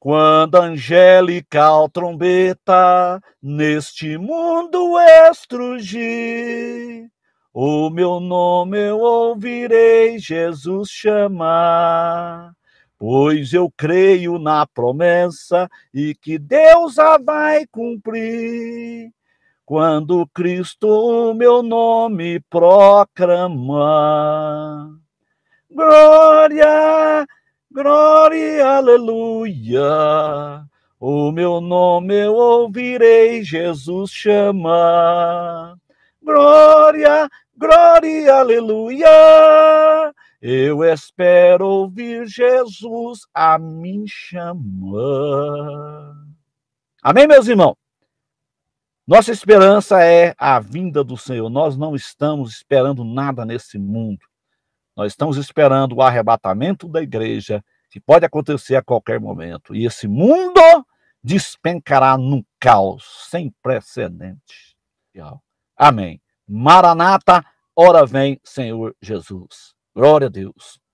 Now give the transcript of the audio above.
Quando angelical trombeta neste mundo estrugir, o meu nome eu ouvirei Jesus chamar, pois eu creio na promessa e que Deus a vai cumprir. Quando Cristo o meu nome proclamar. Glória Glória, aleluia. O meu nome eu ouvirei Jesus chamar. Glória, glória, aleluia. Eu espero ouvir Jesus a mim chamar. Amém, meus irmãos? Nossa esperança é a vinda do Senhor. Nós não estamos esperando nada nesse mundo. Nós estamos esperando o arrebatamento da igreja que pode acontecer a qualquer momento. E esse mundo despencará num caos sem precedente. Amém. Maranata, ora vem, Senhor Jesus. Glória a Deus.